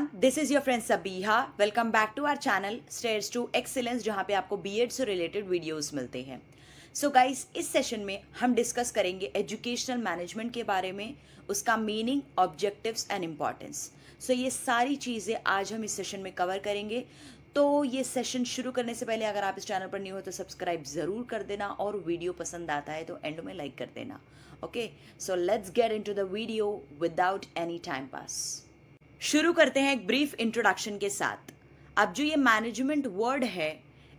Everyone this is your friend Sabiha welcome back to our channel stairs to excellence जहां पे आपको B Ed से related videos मिलते हैं सो so गाइस इस सेशन में हम डिस्कस करेंगे एजुकेशनल मैनेजमेंट के बारे में उसका meaning objectives and importance so ये सारी चीज़ें आज हम इस सेशन में कवर करेंगे तो ये सेशन शुरू करने से पहले अगर आप इस चैनल पर नहीं हो तो सब्सक्राइब ज़रूर कर देना और वीडियो पसंद आता है तो एंड में लाइक कर देना okay so let's get in the video without any time pass शुरू करते हैं एक ब्रीफ इंट्रोडक्शन के साथ अब जो ये मैनेजमेंट वर्ड है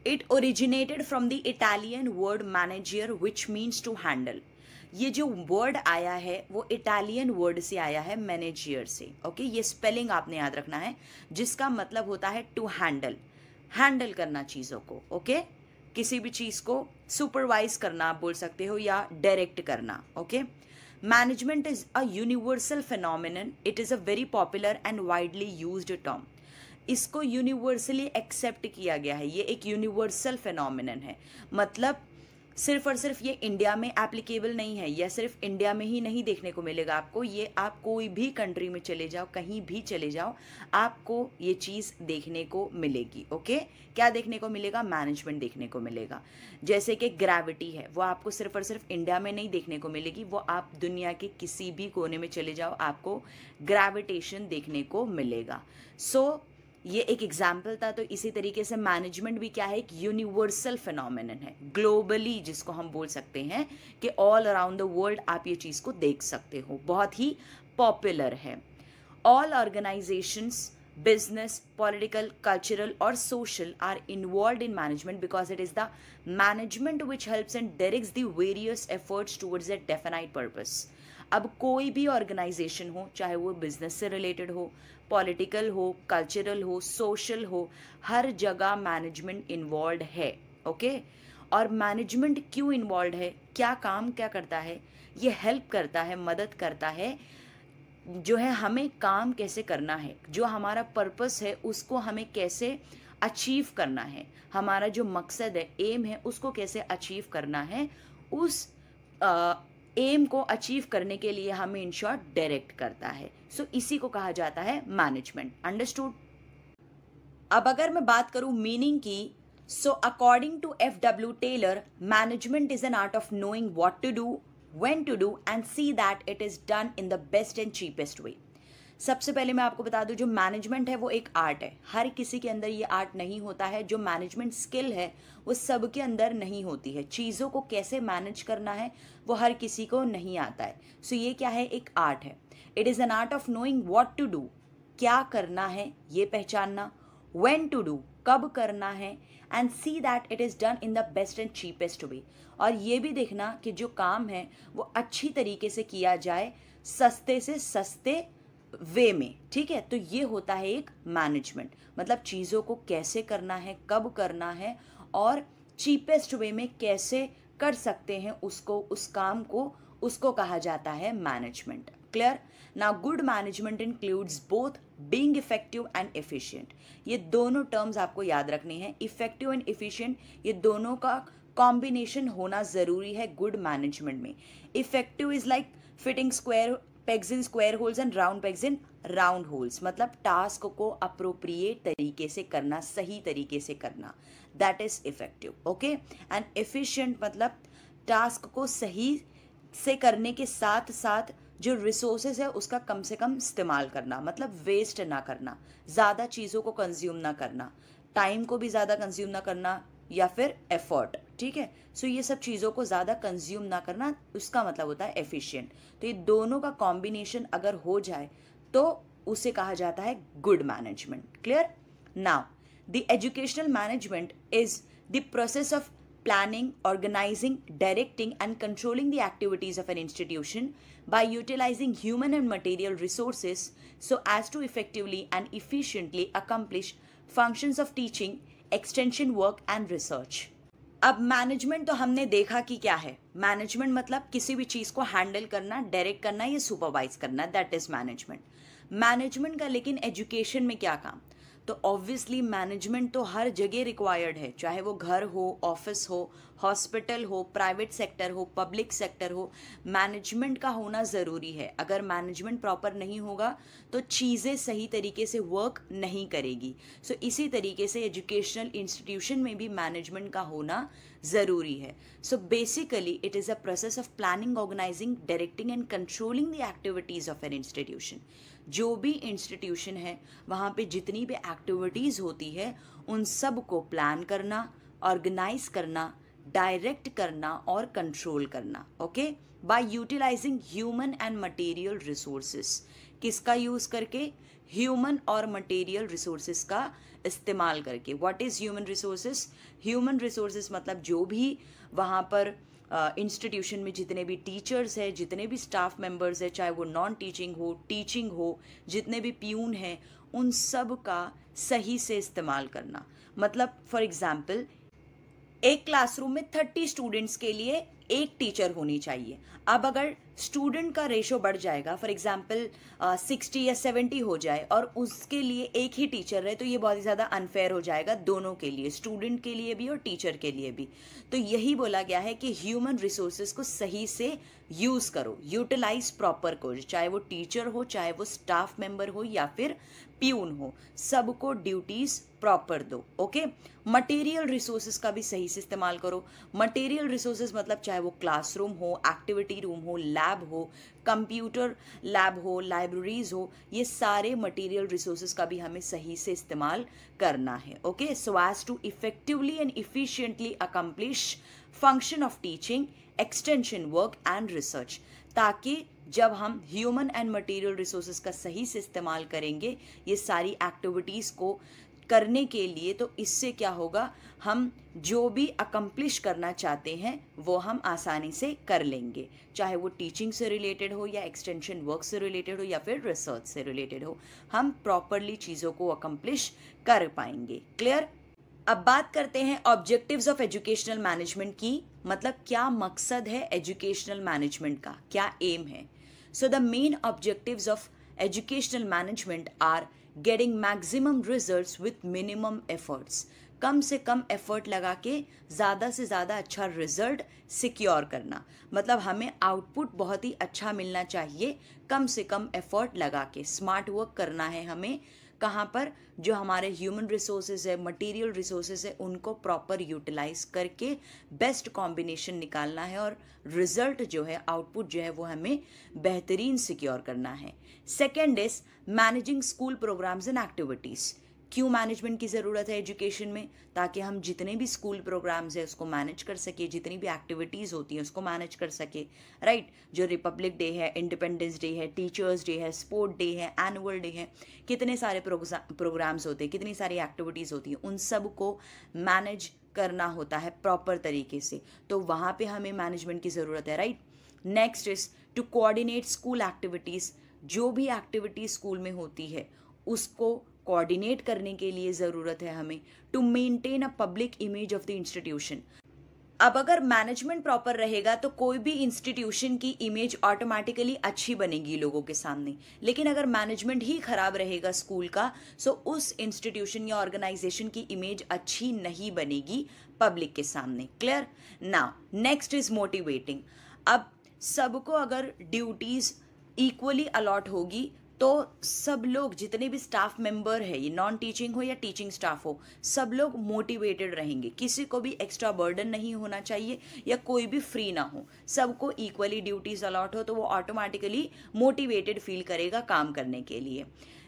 it originated from the Italian word maneggiare which means to handle ये जो वर्ड आया है वो इटालियन वर्ड से आया है मैनेजियर से ओके ये स्पेलिंग आपने याद रखना है जिसका मतलब होता है टू हैंडल हैंडल करना चीज़ों को ओके किसी भी चीज़ को सुपरवाइज करना आप बोल सकते हो या डायरेक्ट करना okay okay? Management is a universal phenomenon. It is a very popular and widely used term. इसको यूनिवर्सली एक्सेप्ट किया गया है ये एक यूनिवर्सल फेनोमिनन है मतलब सिर्फ और सिर्फ ये इंडिया में एप्लीकेबल नहीं है यह सिर्फ इंडिया में ही नहीं देखने को मिलेगा आपको ये आप कोई भी कंट्री में चले जाओ कहीं भी चले जाओ आपको ये चीज़ देखने को मिलेगी ओके क्या देखने को मिलेगा मैनेजमेंट देखने को मिलेगा जैसे कि ग्रेविटी है वो आपको सिर्फ और सिर्फ इंडिया में नहीं देखने को मिलेगी वो आप दुनिया के किसी भी कोने में चले जाओ आपको ग्रेविटेशन देखने को मिलेगा सो so, ये एक एग्जाम्पल था तो इसी तरीके से मैनेजमेंट भी क्या है एक यूनिवर्सल फिनोमिन है ग्लोबली जिसको हम बोल सकते हैं कि ऑल अराउंड द वर्ल्ड आप ये चीज़ को देख सकते हो बहुत ही पॉपुलर है all organisations business political cultural और social are involve in management because it is the management which helps and directs the various efforts towards a definite purpose अब कोई भी ऑर्गेनाइजेशन हो चाहे वो बिजनेस से रिलेटेड हो पॉलिटिकल हो कल्चरल हो सोशल हो हर जगह मैनेजमेंट इन्वॉल्व है ओके और मैनेजमेंट क्यों इन्वॉल्व है क्या काम क्या करता है ये हेल्प करता है मदद करता है जो है हमें काम कैसे करना है जो हमारा पर्पस है उसको हमें कैसे अचीव करना है हमारा जो मकसद है एम है उसको कैसे अचीव करना है उस आ, एम को अचीव करने के लिए हमें इन शॉर्ट डायरेक्ट करता है सो so, इसी को कहा जाता है मैनेजमेंट अंडरस्टूड अब अगर मैं बात करूं मीनिंग की so according to F W Taylor management is an art of knowing what to do when to do and see that it is done in the best and cheapest way सबसे पहले मैं आपको बता दूं जो management है वो एक आर्ट है हर किसी के अंदर ये आर्ट नहीं होता है जो मैनेजमेंट स्किल है वो सबके अंदर नहीं होती है चीज़ों को कैसे मैनेज करना है वो हर किसी को नहीं आता है सो so ये क्या है एक आर्ट है it is an art of knowing what to do क्या करना है ये पहचानना वेन टू डू कब करना है and see that it is done in the best and cheapest way और ये भी देखना कि जो काम है वो अच्छी तरीके से किया जाए सस्ते से सस्ते वे में ठीक है तो ये होता है एक मैनेजमेंट मतलब चीज़ों को कैसे करना है कब करना है और चीपेस्ट वे में कैसे कर सकते हैं उसको उस काम को उसको कहा जाता है मैनेजमेंट क्लियर ना good management includes both being effective and efficient ये दोनों टर्म्स आपको याद रखने हैं इफेक्टिव एंड एफिशिएंट ये दोनों का कॉम्बिनेशन होना ज़रूरी है गुड मैनेजमेंट में effective is like fitting square pegs in square holes and round pegs in round holes मतलब टास्क को अप्रोप्रिएट तरीके से करना सही तरीके से करना that is effective okay and efficient मतलब टास्क को सही से करने के साथ साथ जो रिसोर्सेज है उसका कम से कम इस्तेमाल करना मतलब वेस्ट ना करना ज़्यादा चीज़ों को कंज्यूम ना करना टाइम को भी ज़्यादा कंज्यूम ना करना या फिर एफर्ट ठीक है सो so ये सब चीज़ों को ज़्यादा कंज्यूम ना करना उसका मतलब होता है एफिशिएंट तो ये दोनों का कॉम्बिनेशन अगर हो जाए तो उसे कहा जाता है good management clear now the educational management is the process of planning, organizing, directing, and controlling the activities of an institution by utilizing human and material resources so as to effectively and efficiently accomplish functions of teaching, extension work, and research. अब management तो हमने देखा कि क्या है management मतलब किसी भी चीज़ को हैंडल करना डायरेक्ट करना या सुपरवाइज करना दैट इज मैनेजमेंट मैनेजमेंट का लेकिन एजुकेशन में क्या काम तो ऑब्वियसली मैनेजमेंट तो हर जगह रिक्वायर्ड है चाहे वो घर हो ऑफिस हो हॉस्पिटल हो प्राइवेट सेक्टर हो पब्लिक सेक्टर हो मैनेजमेंट का होना ज़रूरी है अगर मैनेजमेंट प्रॉपर नहीं होगा तो चीज़ें सही तरीके से वर्क नहीं करेगी सो so, इसी तरीके से एजुकेशनल इंस्टीट्यूशन में भी मैनेजमेंट का होना ज़रूरी है so basically it is a process of planning organising directing and controlling the activities of an institution जो भी इंस्टीट्यूशन है वहाँ पे जितनी भी एक्टिविटीज़ होती है उन सब को प्लान करना ऑर्गेनाइज करना डायरेक्ट करना और कंट्रोल करना okay by utilising human and material resources किसका यूज़ करके ह्यूमन और मटेरियल रिसोर्सेज का इस्तेमाल करके what is human resources human resources मतलब जो भी वहाँ पर इंस्टीट्यूशन uh, में जितने भी टीचर्स हैं जितने भी स्टाफ मेंबर्स हैं चाहे वो नॉन टीचिंग हो टीचिंग हो जितने भी प्यून हैं उन सब का सही से इस्तेमाल करना मतलब फॉर एग्ज़ाम्पल एक क्लासरूम में थर्टी स्टूडेंट्स के लिए एक टीचर होनी चाहिए अब अगर स्टूडेंट का रेशो बढ़ जाएगा फॉर एग्जाम्पल सिक्सटी या सेवेंटी हो जाए और उसके लिए एक ही टीचर रहे तो ये बहुत ही ज़्यादा अनफेयर हो जाएगा दोनों के लिए स्टूडेंट के लिए भी और टीचर के लिए भी तो यही बोला गया है कि ह्यूमन रिसोर्सेज को सही से यूज़ करो यूटिलाइज प्रॉपर को चाहे वो टीचर हो चाहे वो स्टाफ मेंबर हो या फिर प्यून हो सबको ड्यूटीज प्रॉपर दो ओके मटेरियल रिसोर्सेज का भी सही से इस्तेमाल करो मटेरियल रिसोर्सेज मतलब चाहे वो क्लासरूम हो एक्टिविटी रूम हो लैब हो कंप्यूटर लैब हो लाइब्रेरीज हो ये सारे मटेरियल रिसोर्सेज का भी हमें सही से इस्तेमाल करना है okay so as to effectively and efficiently accomplish function of teaching extension work and research ताकि जब हम ह्यूमन एंड मटेरियल रिसोर्सेज का सही से इस्तेमाल करेंगे ये सारी एक्टिविटीज़ को करने के लिए तो इससे क्या होगा हम जो भी अकम्प्लिश करना चाहते हैं वो हम आसानी से कर लेंगे चाहे वो टीचिंग से रिलेटेड हो या एक्सटेंशन वर्क से रिलेटेड हो या फिर रिसर्च से रिलेटेड हो हम प्रॉपरली चीज़ों को अकम्प्लिश कर पाएंगे क्लियर अब बात करते हैं ऑब्जेक्टिव्स ऑफ एजुकेशनल मैनेजमेंट की मतलब क्या मकसद है एजुकेशनल मैनेजमेंट का क्या एम है So the main objectives of educational management are getting maximum results with minimum efforts. कम से कम एफर्ट लगा के ज़्यादा से ज़्यादा अच्छा रिजल्ट सिक्योर करना मतलब हमें आउटपुट बहुत ही अच्छा मिलना चाहिए कम से कम एफर्ट लगा के स्मार्ट वर्क करना है हमें कहाँ पर जो हमारे ह्यूमन रिसोर्सेज है मटेरियल रिसोर्सेज है उनको प्रॉपर यूटिलाइज करके बेस्ट कॉम्बिनेशन निकालना है और रिजल्ट जो है आउटपुट जो है वो हमें बेहतरीन सिक्योर करना है second is managing school programmes and activities क्यों मैनेजमेंट की ज़रूरत है एजुकेशन में ताकि हम जितने भी स्कूल प्रोग्राम्स हैं उसको मैनेज कर सके जितनी भी एक्टिविटीज़ होती हैं उसको मैनेज कर सके राइट right? जो रिपब्लिक डे है इंडिपेंडेंस डे है टीचर्स डे है स्पोर्ट डे है एनुअल डे है कितने सारे प्रोग्राम्स होते हैं कितनी सारी एक्टिविटीज़ होती हैं उन सब को मैनेज करना होता है प्रॉपर तरीके से तो वहाँ पर हमें मैनेजमेंट की ज़रूरत है right next is to coordinate school activities जो भी एक्टिविटी स्कूल में होती है उसको कोऑर्डिनेट करने के लिए ज़रूरत है हमें to maintain a public image of the institution अब अगर मैनेजमेंट प्रॉपर रहेगा तो कोई भी इंस्टीट्यूशन की इमेज ऑटोमेटिकली अच्छी बनेगी लोगों के सामने लेकिन अगर मैनेजमेंट ही खराब रहेगा स्कूल का सो उस इंस्टीट्यूशन या ऑर्गेनाइजेशन की इमेज अच्छी नहीं बनेगी पब्लिक के सामने clear now next is motivating अब सबको अगर ड्यूटीज़ इक्वली अलॉट होगी तो सब लोग जितने भी स्टाफ मेंबर है ये नॉन टीचिंग हो या टीचिंग स्टाफ हो सब लोग मोटिवेटेड रहेंगे किसी को भी एक्स्ट्रा बर्डन नहीं होना चाहिए या कोई भी फ्री ना हो सबको इक्वली ड्यूटीज अलॉट हो तो वो ऑटोमेटिकली मोटिवेटेड फील करेगा काम करने के लिए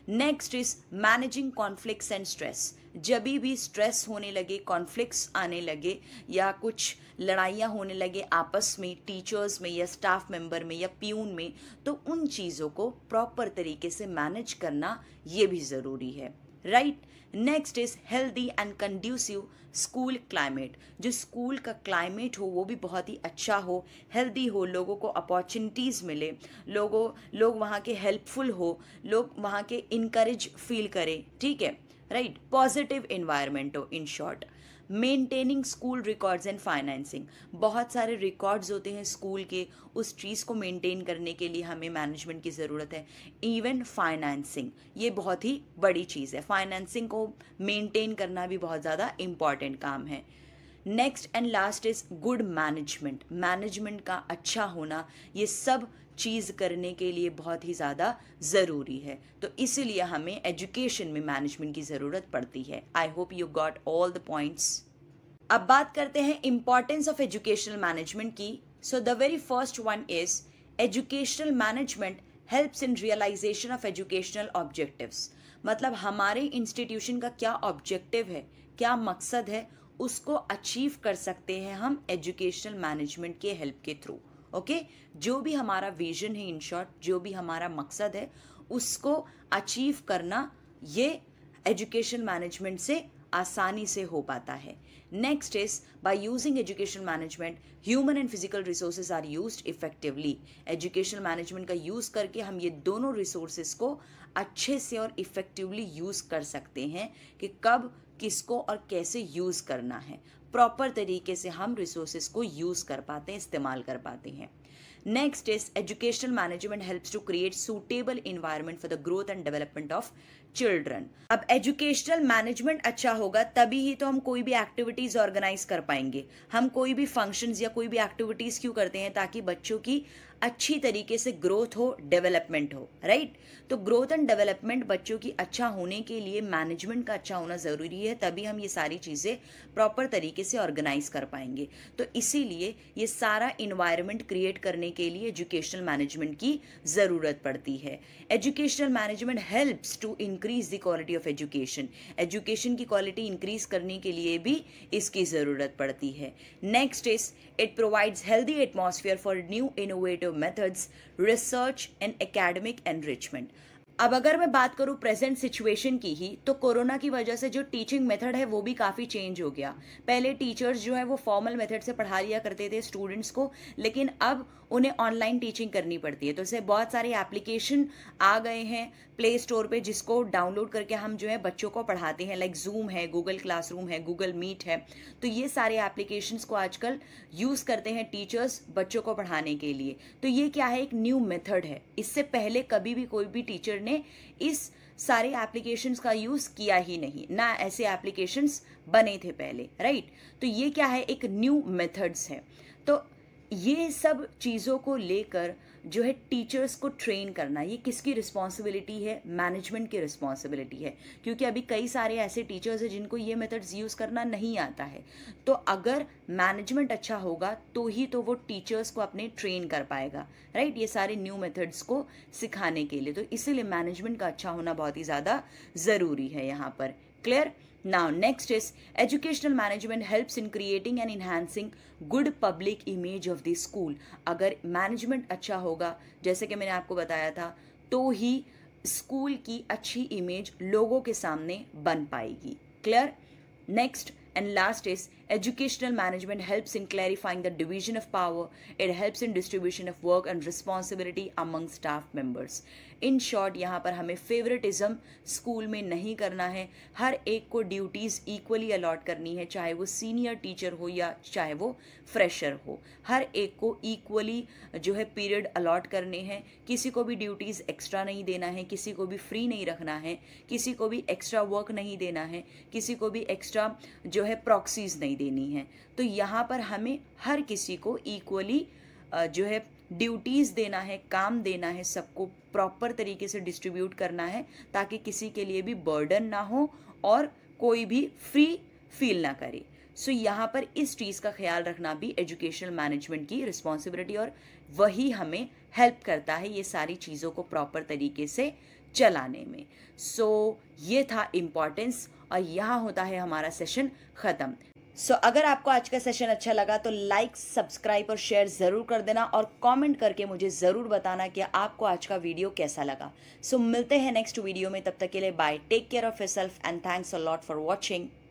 next is managing conflicts and stress जब भी स्ट्रेस होने लगे कॉन्फ्लिक्स आने लगे या कुछ लड़ाइयाँ होने लगे आपस में टीचर्स में या स्टाफ मेंबर में या प्यून में तो उन चीज़ों को प्रॉपर तरीके से मैनेज करना ये भी ज़रूरी है right next is healthy and conducive school climate जो स्कूल का क्लाइमेट हो वो भी बहुत ही अच्छा हो हेल्दी हो लोगों को अपॉर्चुनिटीज़ मिले लोगों लोग वहाँ के हेल्पफुल हो लोग वहाँ के इनक्रेज फील करें ठीक है राइट पॉजिटिव इन्वायरमेंट हो in short maintaining school records and financing बहुत सारे रिकॉर्ड्स होते हैं स्कूल के उस चीज़ को मेंटेन करने के लिए हमें मैनेजमेंट की ज़रूरत है इवन फाइनेंसिंग ये बहुत ही बड़ी चीज़ है फाइनेंसिंग को मेंटेन करना भी बहुत ज़्यादा इम्पॉर्टेंट काम है next and last is good management management का अच्छा होना ये सब चीज़ करने के लिए बहुत ही ज़्यादा ज़रूरी है तो इसलिए हमें एजुकेशन में मैनेजमेंट की ज़रूरत पड़ती है I hope you got all the points अब बात करते हैं इम्पॉर्टेंस ऑफ एजुकेशनल मैनेजमेंट की so the very first one is educational management helps in realisation of educational objectives मतलब हमारे इंस्टीट्यूशन का क्या ऑब्जेक्टिव है क्या मकसद है उसको अचीव कर सकते हैं हम एजुकेशनल मैनेजमेंट के हेल्प के थ्रू ओके जो भी हमारा विजन है इन शॉर्ट जो भी हमारा मकसद है उसको अचीव करना ये एजुकेशन मैनेजमेंट से आसानी से हो पाता है next is by using education management human and physical resources are use effectively education management का यूज़ करके हम ये दोनों रिसोर्सेज को अच्छे से और इफेक्टिवली यूज़ कर सकते हैं कि कब किसको और कैसे यूज़ करना है प्रॉपर तरीके से हम रिसोर्सेज को यूज़ कर पाते हैं इस्तेमाल कर पाते हैं next is educational management helps to create suitable environment for the growth and development of children अब एजुकेशनल मैनेजमेंट अच्छा होगा तभी ही तो हम कोई भी एक्टिविटीज ऑर्गेनाइज कर पाएंगे हम कोई भी फंक्शंस या कोई भी एक्टिविटीज क्यों करते हैं ताकि बच्चों की अच्छी तरीके से ग्रोथ हो डेवलपमेंट हो राइट तो ग्रोथ एंड डेवलपमेंट बच्चों की अच्छा होने के लिए मैनेजमेंट का अच्छा होना ज़रूरी है तभी हम ये सारी चीज़ें प्रॉपर तरीके से ऑर्गेनाइज कर पाएंगे तो इसीलिए ये सारा इन्वायरमेंट क्रिएट करने के लिए एजुकेशनल मैनेजमेंट की ज़रूरत पड़ती है educational management helps to increase increase the quality of education education की क्वालिटी इंक्रीज करने के लिए भी इसकी ज़रूरत पड़ती है next is it provides healthy atmosphere for new innovative methods research and academic enrichment अब अगर मैं बात करूँ प्रेजेंट सिचुएशन की ही तो कोरोना की वजह से जो टीचिंग मेथड है वो भी काफ़ी चेंज हो गया पहले टीचर्स जो है वो फॉर्मल मेथड से पढ़ा लिया करते थे स्टूडेंट्स को लेकिन अब उन्हें ऑनलाइन टीचिंग करनी पड़ती है तो इसे बहुत सारे एप्लीकेशन आ गए हैं प्ले स्टोर पे जिसको डाउनलोड करके हम जो है बच्चों को पढ़ाते हैं लाइक जूम है गूगल क्लासरूम है गूगल मीट है तो ये सारे एप्लीकेशन को आजकल यूज़ करते हैं टीचर्स बच्चों को पढ़ाने के लिए तो ये क्या है एक न्यू मेथड है इससे पहले कभी भी कोई भी टीचर ने इस सारे एप्लीकेशंस का यूज़ किया ही नहीं ना ऐसे एप्लीकेशंस बने थे पहले राइट तो ये क्या है एक न्यू मेथड्स है तो ये सब चीज़ों को लेकर जो है टीचर्स को ट्रेन करना ये किसकी रिस्पॉन्सिबिलिटी है मैनेजमेंट की रिस्पॉन्सिबिलिटी है क्योंकि अभी कई सारे ऐसे टीचर्स हैं जिनको ये मेथड्स यूज़ करना नहीं आता है तो अगर मैनेजमेंट अच्छा होगा तो ही तो वो टीचर्स को अपने ट्रेन कर पाएगा राइट ये सारे न्यू मेथड्स को सिखाने के लिए तो इसीलिए मैनेजमेंट का अच्छा होना बहुत ही ज़्यादा ज़रूरी है यहाँ पर clear Now, next is educational management helps in creating and enhancing good public image of the school. अगर management अच्छा होगा जैसे कि मैंने आपको बताया था तो ही स्कूल की अच्छी इमेज लोगों के सामने बन पाएगी clear next and last is Educational management helps in clarifying the division of power, it helps in distribution of work and responsibility among staff members. In short यहाँ पर हमें फेवरेटिज्म स्कूल में नहीं करना है हर एक को ड्यूटीज़ इक्वली अलॉट करनी है चाहे वो सीनियर टीचर हो या चाहे वो फ्रेशर हो हर एक को इक्वली जो है पीरियड अलॉट करने हैं किसी को भी ड्यूटीज़ एक्स्ट्रा नहीं देना है किसी को भी फ्री नहीं रखना है किसी को भी एक्स्ट्रा वर्क नहीं देना है किसी को भी एक्स्ट्रा जो है प्रॉक्सीज नहीं दिखाई देनी है तो यहाँ पर हमें हर किसी को इक्वली जो है ड्यूटीज़ देना है काम देना है सबको प्रॉपर तरीके से डिस्ट्रीब्यूट करना है ताकि किसी के लिए भी बर्डन ना हो और कोई भी फ्री फील ना करे सो so, यहाँ पर इस चीज़ का ख्याल रखना भी एजुकेशनल मैनेजमेंट की रिस्पॉन्सिबिलिटी और वही हमें हेल्प करता है ये सारी चीज़ों को प्रॉपर तरीके से चलाने में सो so, ये था इम्पॉर्टेंस और यहाँ होता है हमारा सेशन ख़त्म सो so, अगर आपको आज का सेशन अच्छा लगा तो लाइक सब्सक्राइब और शेयर ज़रूर कर देना और कमेंट करके मुझे ज़रूर बताना कि आपको आज का वीडियो कैसा लगा सो so, मिलते हैं नेक्स्ट वीडियो में तब तक के लिए bye take care of yourself and thanks a lot for watching